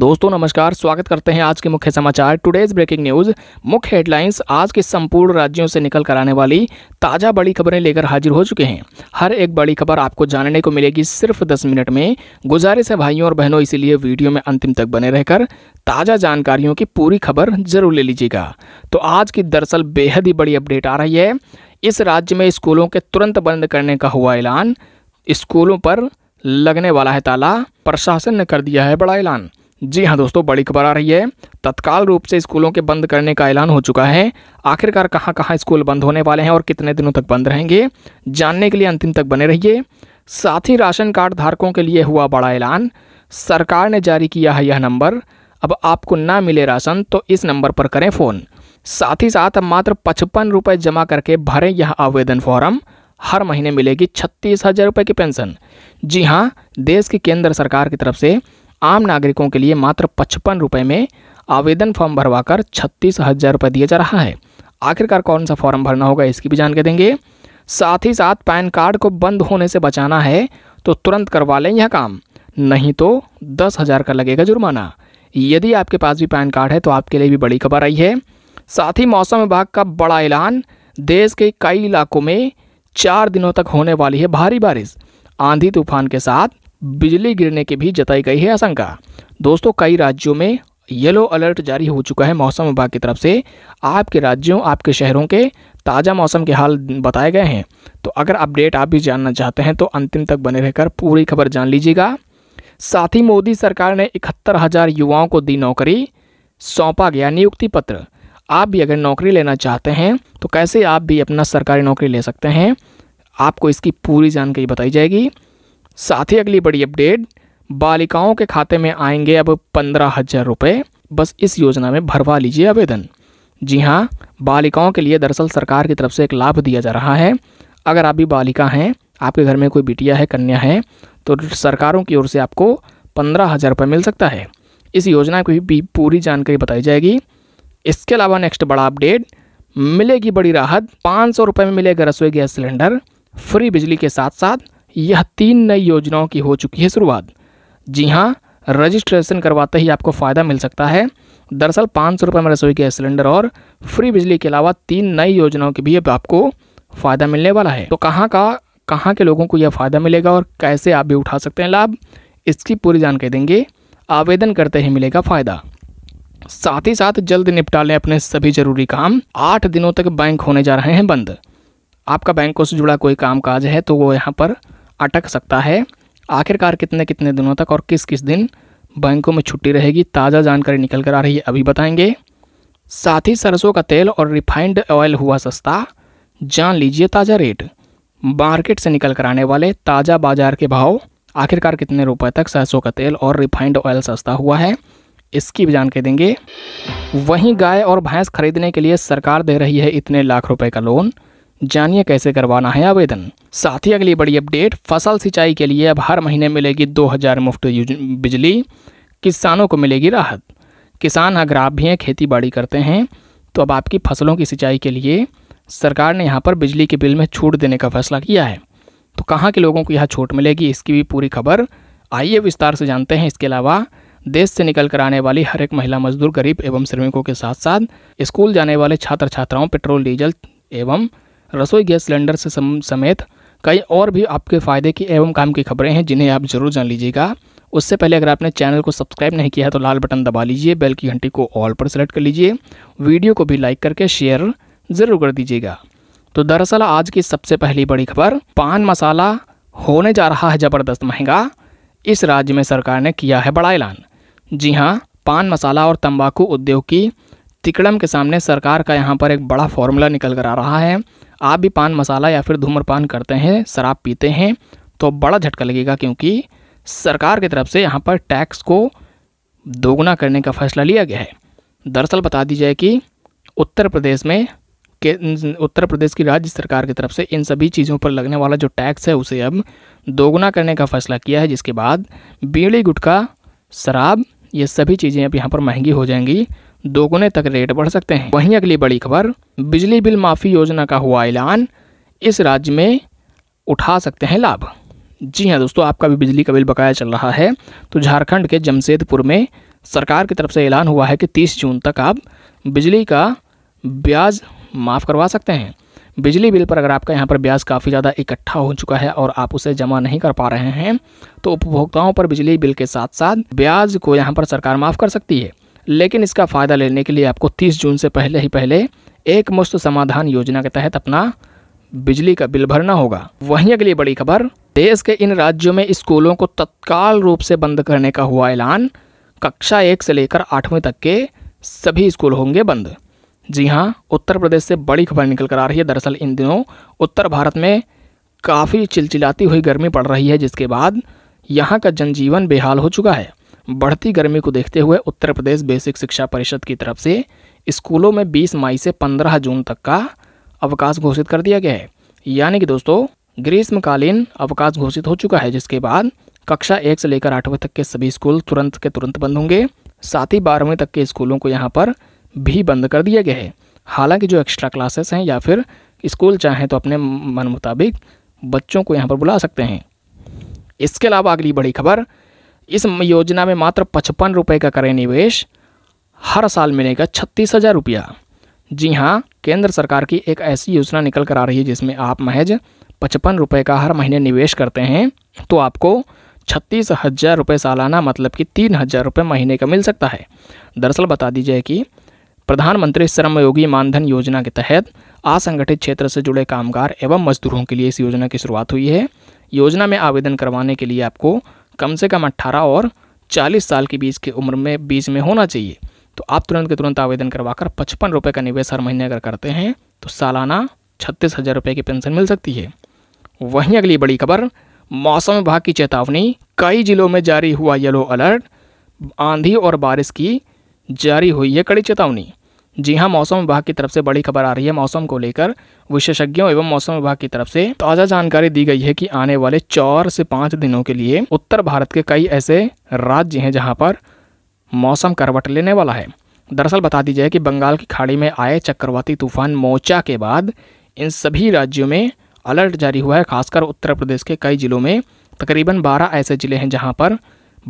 दोस्तों नमस्कार स्वागत करते हैं आज के मुख्य समाचार टुडेज ब्रेकिंग न्यूज मुख्य हेडलाइंस आज के संपूर्ण राज्यों से निकल कर आने वाली ताज़ा बड़ी खबरें लेकर हाजिर हो चुके हैं हर एक बड़ी खबर आपको जानने को मिलेगी सिर्फ दस मिनट में गुजारिश है भाइयों और बहनों इसीलिए वीडियो में अंतिम तक बने रहकर ताज़ा जानकारियों की पूरी खबर जरूर ले लीजिएगा तो आज की दरअसल बेहद ही बड़ी अपडेट आ रही है इस राज्य में स्कूलों के तुरंत बंद करने का हुआ ऐलान स्कूलों पर लगने वाला है ताला प्रशासन ने कर दिया है बड़ा ऐलान जी हाँ दोस्तों बड़ी खबर आ रही है तत्काल रूप से स्कूलों के बंद करने का ऐलान हो चुका है आखिरकार कहाँ कहाँ स्कूल बंद होने वाले हैं और कितने दिनों तक बंद रहेंगे जानने के लिए अंतिम तक बने रहिए साथ ही राशन कार्ड धारकों के लिए हुआ बड़ा ऐलान सरकार ने जारी किया है यह नंबर अब आपको ना मिले राशन तो इस नंबर पर करें फ़ोन साथ ही साथ अब मात्र पचपन रुपये जमा करके भरें यह आवेदन फॉरम हर महीने मिलेगी छत्तीस हज़ार रुपये की पेंशन जी हाँ देश की केंद्र सरकार की तरफ से आम नागरिकों के लिए मात्र पचपन रुपये में आवेदन फॉर्म भरवाकर छत्तीस हज़ार रुपये दिया जा रहा है आखिरकार कौन सा फॉर्म भरना होगा इसकी भी जानकारी देंगे साथ ही साथ पैन कार्ड को बंद होने से बचाना है तो तुरंत करवा लें यह काम नहीं तो दस हज़ार का लगेगा जुर्माना यदि आपके पास भी पैन कार्ड है तो आपके लिए भी बड़ी खबर आई है साथ ही मौसम विभाग का बड़ा ऐलान देश के कई इलाकों में चार दिनों तक होने वाली है भारी बारिश आंधी तूफान के साथ बिजली गिरने की भी जताई गई है आशंका दोस्तों कई राज्यों में येलो अलर्ट जारी हो चुका है मौसम विभाग की तरफ से आपके राज्यों आपके शहरों के ताज़ा मौसम के हाल बताए गए हैं तो अगर अपडेट आप भी जानना चाहते हैं तो अंतिम तक बने रहकर पूरी खबर जान लीजिएगा साथ ही मोदी सरकार ने इकहत्तर हज़ार युवाओं को दी नौकरी सौंपा गया नियुक्ति पत्र आप भी अगर नौकरी लेना चाहते हैं तो कैसे आप भी अपना सरकारी नौकरी ले सकते हैं आपको इसकी पूरी जानकारी बताई जाएगी साथ ही अगली बड़ी अपडेट बालिकाओं के खाते में आएंगे अब पंद्रह हजार रुपये बस इस योजना में भरवा लीजिए आवेदन जी हाँ बालिकाओं के लिए दरअसल सरकार की तरफ से एक लाभ दिया जा रहा है अगर आप भी बालिका हैं आपके घर में कोई बिटिया है कन्या है तो सरकारों की ओर से आपको पंद्रह हज़ार रुपये मिल सकता है इस योजना की भी पूरी जानकारी बताई जाएगी इसके अलावा नेक्स्ट बड़ा अपडेट मिलेगी बड़ी राहत पाँच सौ रुपये में मिलेगा रसोई गैस सिलेंडर फ्री बिजली के साथ साथ यह तीन नई योजनाओं की हो चुकी है शुरुआत जी हाँ रजिस्ट्रेशन करवाते ही आपको फ़ायदा मिल सकता है दरअसल पाँच सौ रुपये में रसोई गैस सिलेंडर और फ्री बिजली के अलावा तीन नई योजनाओं की भी अब आपको फ़ायदा मिलने वाला है तो कहाँ का कहाँ के लोगों को यह फ़ायदा मिलेगा और कैसे आप भी उठा सकते हैं लाभ इसकी पूरी जानकारी देंगे आवेदन करते ही मिलेगा फ़ायदा साथ ही साथ जल्द निपटा लें अपने सभी जरूरी काम आठ दिनों तक बैंक होने जा रहे हैं बंद आपका बैंकों से जुड़ा कोई काम काज है तो वो यहाँ पर अटक सकता है आखिरकार कितने कितने दिनों तक और किस किस दिन बैंकों में छुट्टी रहेगी ताज़ा जानकारी निकल कर आ रही है अभी बताएंगे साथ ही सरसों का तेल और रिफाइंड ऑयल हुआ सस्ता जान लीजिए ताज़ा रेट मार्केट से निकल कर आने वाले ताज़ा बाजार के भाव आखिरकार कितने रुपए तक सरसों का तेल और रिफाइंड ऑयल सस्ता हुआ है इसकी भी जानकारी देंगे वहीं गाय और भैंस खरीदने के लिए सरकार दे रही है इतने लाख रुपए का लोन जानिए कैसे करवाना है आवेदन साथ ही अगली बड़ी अपडेट फसल सिंचाई के लिए अब हर महीने मिलेगी 2000 मुफ्त बिजली किसानों को मिलेगी राहत किसान अगर आप भी हैं खेती बाड़ी करते हैं तो अब आपकी फसलों की सिंचाई के लिए सरकार ने यहाँ पर बिजली के बिल में छूट देने का फैसला किया है तो कहाँ के लोगों को यह छूट मिलेगी इसकी भी पूरी खबर आइए विस्तार से जानते हैं इसके अलावा देश से निकल कर आने वाली हर एक महिला मजदूर गरीब एवं श्रमिकों के साथ साथ स्कूल जाने वाले छात्र छात्राओं पेट्रोल डीजल एवं रसोई गैस सिलेंडर से सम, समेत कई और भी आपके फ़ायदे की एवं काम की खबरें हैं जिन्हें आप ज़रूर जान लीजिएगा उससे पहले अगर आपने चैनल को सब्सक्राइब नहीं किया है तो लाल बटन दबा लीजिए बेल की घंटी को ऑल पर सेलेक्ट कर लीजिए वीडियो को भी लाइक करके शेयर ज़रूर कर दीजिएगा तो दरअसल आज की सबसे पहली बड़ी खबर पान मसाला होने जा रहा है ज़बरदस्त महंगा इस राज्य में सरकार ने किया है बड़ा ऐलान जी हाँ पान मसाला और तंबाकू उद्योग की तिकड़म के सामने सरकार का यहाँ पर एक बड़ा फॉर्मूला निकल कर आ रहा है आप भी पान मसाला या फिर धूम्रपान करते हैं शराब पीते हैं तो बड़ा झटका लगेगा क्योंकि सरकार की तरफ से यहाँ पर टैक्स को दोगुना करने का फैसला लिया गया है दरअसल बता दी जाए कि उत्तर प्रदेश में के उत्तर प्रदेश की राज्य सरकार की तरफ से इन सभी चीज़ों पर लगने वाला जो टैक्स है उसे अब दोगुना करने का फैसला किया है जिसके बाद बीड़ी गुटखा शराब ये सभी चीज़ें अब यहाँ पर महंगी हो जाएंगी दोगुने तक रेट बढ़ सकते हैं वहीं अगली बड़ी खबर बिजली बिल माफ़ी योजना का हुआ ऐलान इस राज्य में उठा सकते हैं लाभ जी हाँ दोस्तों आपका भी बिजली का बिल बकाया चल रहा है तो झारखंड के जमशेदपुर में सरकार की तरफ से ऐलान हुआ है कि 30 जून तक आप बिजली का ब्याज माफ़ करवा सकते हैं बिजली बिल पर अगर आपका यहाँ पर ब्याज काफ़ी ज़्यादा इकट्ठा हो चुका है और आप उसे जमा नहीं कर पा रहे हैं तो उपभोक्ताओं पर बिजली बिल के साथ साथ ब्याज को यहाँ पर सरकार माफ़ कर सकती है लेकिन इसका फ़ायदा लेने के लिए आपको 30 जून से पहले ही पहले एक मुश्त समाधान योजना के तहत अपना बिजली का बिल भरना होगा वहीं अगली बड़ी खबर देश के इन राज्यों में स्कूलों को तत्काल रूप से बंद करने का हुआ ऐलान कक्षा एक से लेकर आठवीं तक के सभी स्कूल होंगे बंद जी हाँ उत्तर प्रदेश से बड़ी खबर निकल कर आ रही है दरअसल इन दिनों उत्तर भारत में काफ़ी चिलचिलाती हुई गर्मी पड़ रही है जिसके बाद यहाँ का जनजीवन बेहाल हो चुका है बढ़ती गर्मी को देखते हुए उत्तर प्रदेश बेसिक शिक्षा परिषद की तरफ से स्कूलों में 20 मई से 15 जून तक का अवकाश घोषित कर दिया गया है यानी कि दोस्तों ग्रीष्मकालीन अवकाश घोषित हो चुका है जिसके बाद कक्षा एक से लेकर आठवीं तक के सभी स्कूल तुरंत के तुरंत बंद होंगे साथ ही बारहवीं तक के स्कूलों को यहाँ पर भी बंद कर दिया गया है हालांकि जो एक्स्ट्रा क्लासेस हैं या फिर स्कूल चाहें तो अपने मन मुताबिक बच्चों को यहाँ पर बुला सकते हैं इसके अलावा अगली बड़ी खबर इस योजना में मात्र पचपन रुपये का करें निवेश हर साल मिलेगा छत्तीस हज़ार रुपया जी हाँ केंद्र सरकार की एक ऐसी योजना निकल कर आ रही है जिसमें आप महज पचपन रुपये का हर महीने निवेश करते हैं तो आपको छत्तीस हज़ार रुपये सालाना मतलब कि तीन हज़ार रुपये महीने का मिल सकता है दरअसल बता दीजिए कि प्रधानमंत्री श्रमयोगी मानधन योजना के तहत असंगठित क्षेत्र से जुड़े कामगार एवं मजदूरों के लिए इस योजना की शुरुआत हुई है योजना में आवेदन करवाने के लिए आपको कम से कम अट्ठारह और चालीस साल के बीच के उम्र में बीच में होना चाहिए तो आप तुरंत के तुरंत आवेदन करवाकर पचपन रुपये का निवेश हर महीने अगर करते हैं तो सालाना छत्तीस हज़ार रुपये की पेंशन मिल सकती है वहीं अगली बड़ी खबर मौसम विभाग की चेतावनी कई जिलों में जारी हुआ येलो अलर्ट आंधी और बारिश की जारी हुई है कड़ी चेतावनी जी हाँ मौसम विभाग की तरफ से बड़ी खबर आ रही है मौसम को लेकर विशेषज्ञों एवं मौसम विभाग की तरफ से ताज़ा जानकारी दी गई है कि आने वाले चार से पाँच दिनों के लिए उत्तर भारत के कई ऐसे राज्य हैं जहाँ पर मौसम करवट लेने वाला है दरअसल बता दी जाए कि बंगाल की खाड़ी में आए चक्रवाती तूफान मोचा के बाद इन सभी राज्यों में अलर्ट जारी हुआ है खासकर उत्तर प्रदेश के कई जिलों में तकरीबन 12 ऐसे ज़िले हैं जहां पर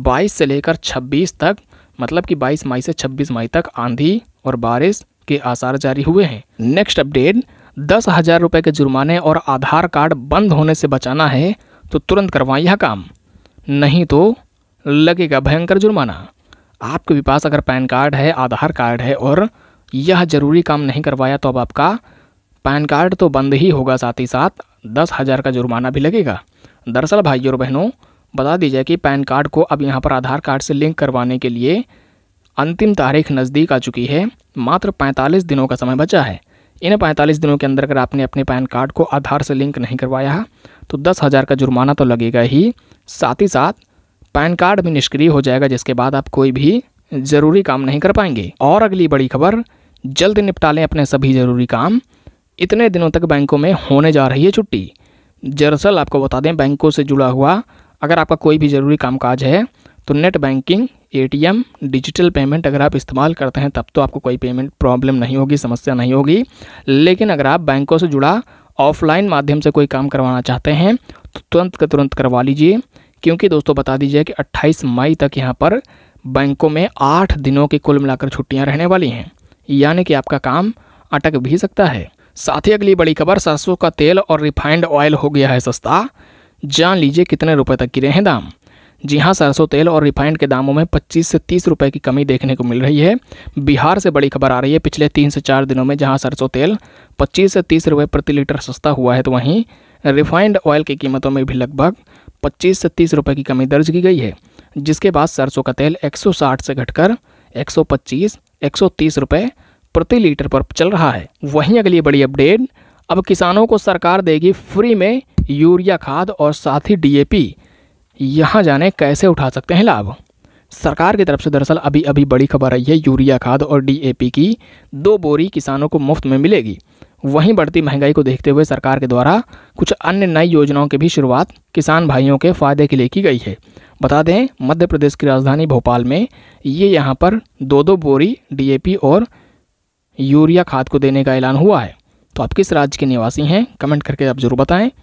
22 से लेकर 26 तक मतलब कि 22 मई से 26 मई तक आंधी और बारिश के आसार जारी हुए हैं नेक्स्ट अपडेट दस हज़ार रुपये के जुर्माने और आधार कार्ड बंद होने से बचाना है तो तुरंत करवाएं यह काम नहीं तो लगेगा भयंकर जुर्माना आपके भी पास अगर पैन कार्ड है आधार कार्ड है और यह ज़रूरी काम नहीं करवाया तो अब आपका पैन कार्ड तो बंद ही होगा साथ ही साथ दस हज़ार का जुर्माना भी लगेगा दरअसल भाइयों और बहनों बता दीजिए कि पैन कार्ड को अब यहाँ पर आधार कार्ड से लिंक करवाने के लिए अंतिम तारीख नज़दीक आ चुकी है मात्र 45 दिनों का समय बचा है इन 45 दिनों के अंदर अगर आपने अपने पैन कार्ड को आधार से लिंक नहीं करवाया तो दस हज़ार का जुर्माना तो लगेगा ही साथ ही साथ पैन कार्ड भी निष्क्रिय हो जाएगा जिसके बाद आप कोई भी ज़रूरी काम नहीं कर पाएंगे और अगली बड़ी खबर जल्द निपटा लें अपने सभी ज़रूरी काम इतने दिनों तक बैंकों में होने जा रही है छुट्टी दरअसल आपको बता दें बैंकों से जुड़ा हुआ अगर आपका कोई भी ज़रूरी कामकाज है तो net banking ATM digital payment अगर आप इस्तेमाल करते हैं तब तो आपको कोई पेमेंट प्रॉब्लम नहीं होगी समस्या नहीं होगी लेकिन अगर आप बैंकों से जुड़ा ऑफलाइन माध्यम से कोई काम करवाना चाहते हैं तो तुरंत का तुरंत करवा लीजिए क्योंकि दोस्तों बता दीजिए कि 28 मई तक यहाँ पर बैंकों में आठ दिनों की कुल मिलाकर छुट्टियाँ रहने वाली हैं यानी कि आपका काम अटक भी सकता है साथ ही अगली बड़ी खबर सरसों का तेल और रिफाइंड ऑयल हो गया है सस्ता जान लीजिए कितने रुपए तक गिरे हैं दाम जी हाँ सरसों तेल और रिफाइंड के दामों में 25 से 30 रुपए की कमी देखने को मिल रही है बिहार से बड़ी खबर आ रही है पिछले तीन से चार दिनों में जहाँ सरसों तेल 25 से 30 रुपए प्रति लीटर सस्ता हुआ है तो वहीं रिफाइंड ऑयल की कीमतों में भी लगभग 25 से 30 रुपए की कमी दर्ज की गई है जिसके बाद सरसों का तेल एक से घटकर एक सौ पच्चीस प्रति लीटर पर चल रहा है वहीं अगली बड़ी अपडेट अब किसानों को सरकार देगी फ्री में यूरिया खाद और साथ ही डीएपी यहाँ जाने कैसे उठा सकते हैं लाभ सरकार की तरफ से दरअसल अभी अभी बड़ी खबर आई है यूरिया खाद और डीएपी की दो बोरी किसानों को मुफ्त में मिलेगी वहीं बढ़ती महंगाई को देखते हुए सरकार के द्वारा कुछ अन्य नई योजनाओं की भी शुरुआत किसान भाइयों के फायदे के लिए की गई है बता दें मध्य प्रदेश की राजधानी भोपाल में ये यहाँ पर दो दो बोरी पी और यूरिया खाद को देने का ऐलान हुआ है तो आप किस राज्य के निवासी हैं कमेंट करके आप ज़रूर बताएं